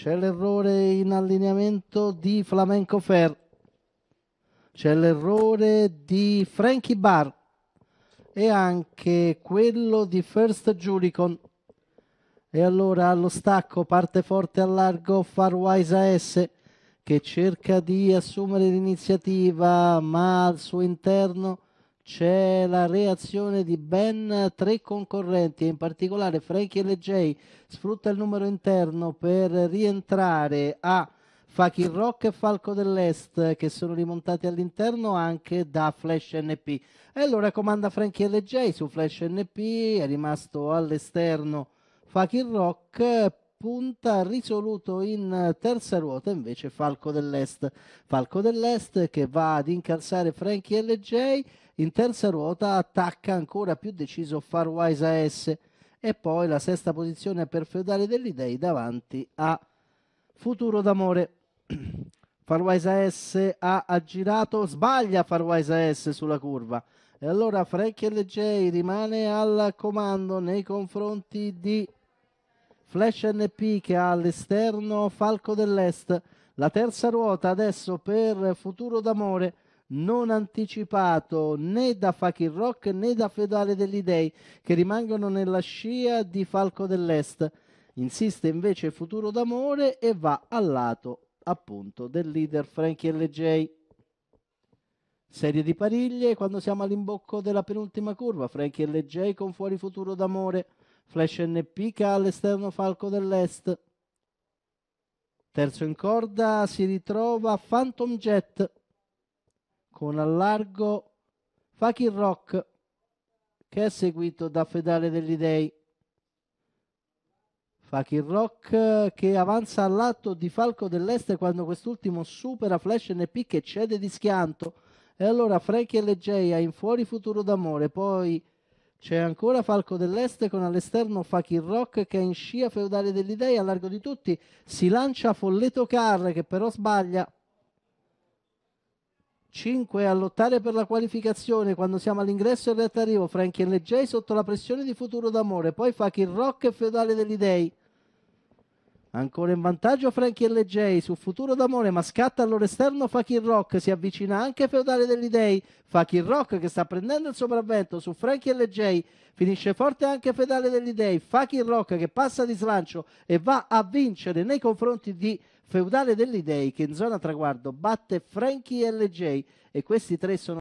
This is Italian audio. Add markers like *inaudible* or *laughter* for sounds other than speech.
C'è l'errore in allineamento di Flamenco Fer. C'è l'errore di Frankie Bar e anche quello di First Juricon. E allora allo stacco parte forte al largo Farwaisa AS che cerca di assumere l'iniziativa ma al suo interno c'è la reazione di ben tre concorrenti, in particolare Frankie LJ sfrutta il numero interno per rientrare a Fakir Rock e Falco dell'Est che sono rimontati all'interno anche da Flash NP. E allora comanda Frankie LJ su Flash NP, è rimasto all'esterno Fakir Rock, punta risoluto in terza ruota invece Falco dell'Est. Falco dell'Est che va ad incalzare Frankie LJ in terza ruota attacca ancora più deciso Farwise AS e poi la sesta posizione per Feudale degli Dei davanti a Futuro d'Amore. *clears throat* Farwise AS ha aggirato, sbaglia Farwise AS sulla curva e allora Frank LJ rimane al comando nei confronti di Flash NP che ha all'esterno Falco dell'Est. La terza ruota adesso per Futuro d'Amore non anticipato né da Fakir Rock né da Fedale degli Dei, che rimangono nella scia di Falco dell'Est. Insiste invece Futuro d'Amore e va al lato appunto del leader Frankie LJ. Serie di pariglie quando siamo all'imbocco della penultima curva, Frankie LJ con fuori Futuro d'Amore, Flash NP che ha all'esterno Falco dell'Est. Terzo in corda si ritrova Phantom Jet con allargo Fakir Rock che è seguito da Fedale degli Dei. Fakir Rock che avanza all'atto di Falco dell'Est quando quest'ultimo supera Flash NP che cede di schianto. E allora Frankie e Leggeia in fuori futuro d'amore. Poi c'è ancora Falco dell'Est con all'esterno Fakir Rock che è in scia feudale dell'idea a largo di tutti. Si lancia Folletto Carr che però sbaglia. 5 a lottare per la qualificazione quando siamo all'ingresso e retto arrivo Frankie e Leggei sotto la pressione di Futuro d'Amore poi Fakir Rock e Feudale degli Dei Ancora in vantaggio Frankie LJ su futuro d'amore, ma scatta esterno Fakir Rock, si avvicina anche Feudale degli Dei, Fakir Rock che sta prendendo il sopravvento su Frankie LJ, finisce forte anche Feudale degli Dei, Fakir Rock che passa di slancio e va a vincere nei confronti di Feudale degli Dei che in zona traguardo batte Frankie LJ e questi tre sono